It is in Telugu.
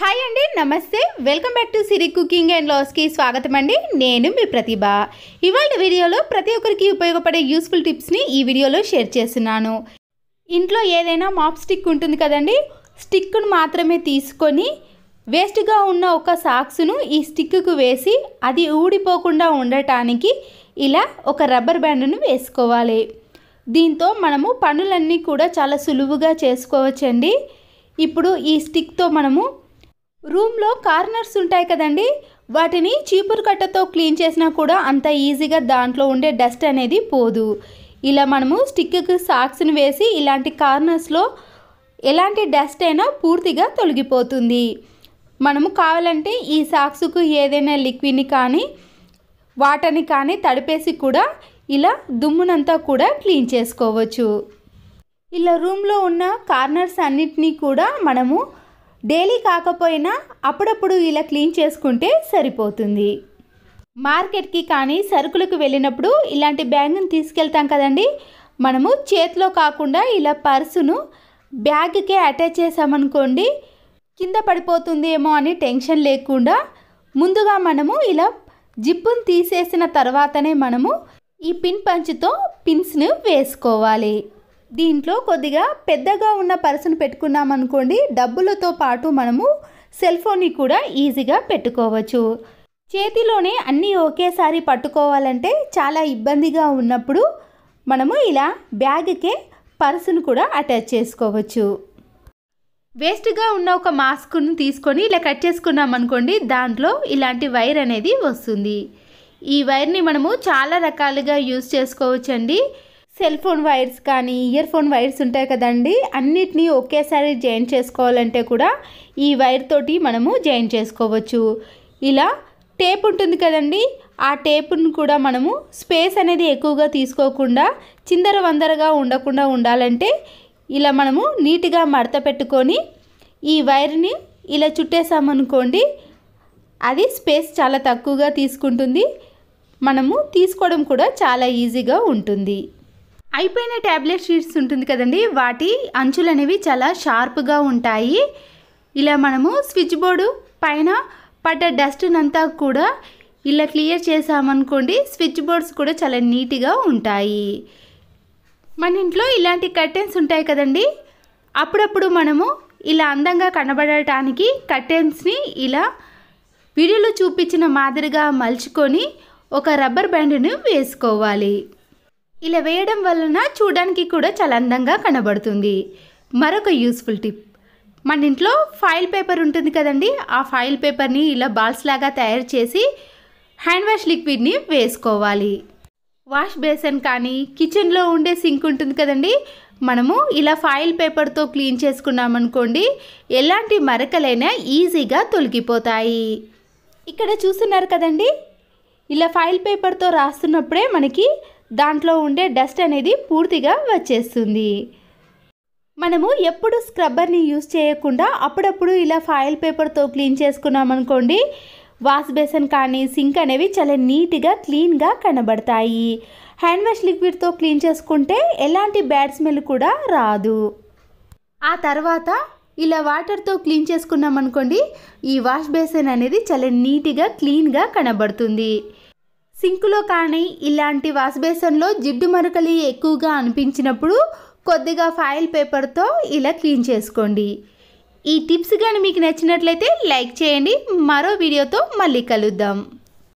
హాయ్ అండి నమస్తే welcome back to Siri cooking and లాస్కి స్వాగతం అండి నేను మీ ప్రతిభ ఇవాళ వీడియోలో ప్రతి ఒక్కరికి ఉపయోగపడే యూస్ఫుల్ టిప్స్ని ఈ వీడియోలో షేర్ చేస్తున్నాను ఇంట్లో ఏదైనా మాప్ స్టిక్ ఉంటుంది కదండి స్టిక్ను మాత్రమే తీసుకొని వేస్ట్గా ఉన్న ఒక సాక్స్ను ఈ స్టిక్కు వేసి అది ఊడిపోకుండా ఉండటానికి ఇలా ఒక రబ్బర్ బ్యాండ్ను వేసుకోవాలి దీంతో మనము పనులన్నీ కూడా చాలా సులువుగా చేసుకోవచ్చండి ఇప్పుడు ఈ స్టిక్తో మనము రూమ్లో కార్నర్స్ ఉంటాయి కదండి వాటిని చీపురు కట్టతో క్లీన్ చేసినా కూడా అంత ఈజీగా దాంట్లో ఉండే డస్ట్ అనేది పోదు ఇలా మనము స్టిక్కు సాక్స్ని వేసి ఇలాంటి కార్నర్స్లో ఎలాంటి డస్ట్ అయినా పూర్తిగా తొలగిపోతుంది మనము కావాలంటే ఈ సాక్స్కు ఏదైనా లిక్విడ్ని కానీ వాటర్ని కానీ తడిపేసి కూడా ఇలా దుమ్మునంతా కూడా క్లీన్ చేసుకోవచ్చు ఇలా రూమ్లో ఉన్న కార్నర్స్ అన్నిటినీ కూడా మనము డైలీ కాకపోయినా అప్పుడప్పుడు ఇలా క్లీన్ చేసుకుంటే సరిపోతుంది మార్కెట్కి కానీ సరుకులకు వెళ్ళినప్పుడు ఇలాంటి బ్యాగ్ను తీసుకెళ్తాం కదండి మనము చేతిలో కాకుండా ఇలా పర్సును బ్యాగ్కే అటాచ్ చేసామనుకోండి కింద పడిపోతుందేమో అని టెన్షన్ లేకుండా ముందుగా మనము ఇలా జిప్పును తీసేసిన తర్వాతనే మనము ఈ పిన్ పంచుతో పిన్స్ను వేసుకోవాలి దీంట్లో కొద్దిగా పెద్దగా ఉన్న పర్సును పెట్టుకున్నాం అనుకోండి డబ్బులతో పాటు మనము సెల్ ఫోన్ని కూడా ఈజీగా పెట్టుకోవచ్చు చేతిలోనే అన్నీ ఒకేసారి పట్టుకోవాలంటే చాలా ఇబ్బందిగా ఉన్నప్పుడు మనము ఇలా బ్యాగ్కే పర్సును కూడా అటాచ్ చేసుకోవచ్చు వేస్ట్గా ఉన్న ఒక మాస్క్ను తీసుకొని ఇలా కట్ చేసుకున్నాం అనుకోండి దాంట్లో ఇలాంటి వైర్ అనేది వస్తుంది ఈ వైర్ని మనము చాలా రకాలుగా యూస్ అండి సెల్ ఫోన్ వైర్స్ కానీ ఇయర్ ఫోన్ వైర్స్ ఉంటాయి కదండి అన్నిటినీ ఒకేసారి జాయిన్ చేసుకోవాలంటే కూడా ఈ వైర్ తోటి మనము జాయిన్ చేసుకోవచ్చు ఇలా టేప్ ఉంటుంది కదండి ఆ టేప్ను కూడా మనము స్పేస్ అనేది ఎక్కువగా తీసుకోకుండా చిందర వందరగా ఉండకుండా ఉండాలంటే ఇలా మనము నీట్గా మడత పెట్టుకొని ఈ వైర్ని ఇలా చుట్టేసామనుకోండి అది స్పేస్ చాలా తక్కువగా తీసుకుంటుంది మనము తీసుకోవడం కూడా చాలా ఈజీగా ఉంటుంది అయిపోయిన ట్యాబ్లెట్ షీట్స్ ఉంటుంది కదండి వాటి అంచులు అనేవి చాలా షార్ప్గా ఉంటాయి ఇలా మనము స్విచ్ బోర్డు పైన పడ్డ డస్ట్నంతా కూడా ఇలా క్లియర్ చేసామనుకోండి స్విచ్ బోర్డ్స్ కూడా చాలా నీట్గా ఉంటాయి మన ఇంట్లో ఇలాంటి కర్టెన్స్ ఉంటాయి కదండి అప్పుడప్పుడు మనము ఇలా అందంగా కనబడటానికి కర్టెన్స్ని ఇలా వీడియోలో చూపించిన మాదిరిగా మలుచుకొని ఒక రబ్బర్ బ్యాండ్ను వేసుకోవాలి ఇలా వేయడం వలన చూడడానికి కూడా చాలా అందంగా కనబడుతుంది మరొక యూస్ఫుల్ టిప్ మన ఇంట్లో ఫైల్ పేపర్ ఉంటుంది కదండి ఆ ఫైల్ పేపర్ని ఇలా బాల్స్ లాగా తయారు చేసి హ్యాండ్ వాష్ లిక్విడ్ని వేసుకోవాలి వాష్ బేసన్ కానీ కిచెన్లో ఉండే సింక్ ఉంటుంది కదండి మనము ఇలా ఫైల్ పేపర్తో క్లీన్ చేసుకున్నామనుకోండి ఎలాంటి మరకలైనా ఈజీగా తొలగిపోతాయి ఇక్కడ చూస్తున్నారు కదండి ఇలా ఫైల్ పేపర్తో రాస్తున్నప్పుడే మనకి దాంట్లో ఉండే డస్ట్ అనేది పూర్తిగా వచ్చేస్తుంది మనము ఎప్పుడు స్క్రబ్బర్ని యూస్ చేయకుండా అప్పుడప్పుడు ఇలా ఫాయిల్ పేపర్తో క్లీన్ చేసుకున్నాం అనుకోండి వాష్ బేసన్ కానీ సింక్ అనేవి చాలా నీట్గా క్లీన్గా కనబడతాయి హ్యాండ్ వాష్ లిక్విడ్తో క్లీన్ చేసుకుంటే ఎలాంటి బ్యాడ్ స్మెల్ కూడా రాదు ఆ తర్వాత ఇలా వాటర్తో క్లీన్ చేసుకున్నాం అనుకోండి ఈ వాష్ బేసిన్ అనేది చాలా నీట్గా క్లీన్గా కనబడుతుంది సింకులో కానీ ఇలాంటి వాష్ జిడ్డు మరకలు ఎక్కువగా అనిపించినప్పుడు కొద్దిగా ఫాయిల్ పేపర్తో ఇలా క్లీన్ చేసుకోండి ఈ టిప్స్ కానీ మీకు నచ్చినట్లయితే లైక్ చేయండి మరో వీడియోతో మళ్ళీ కలుద్దాం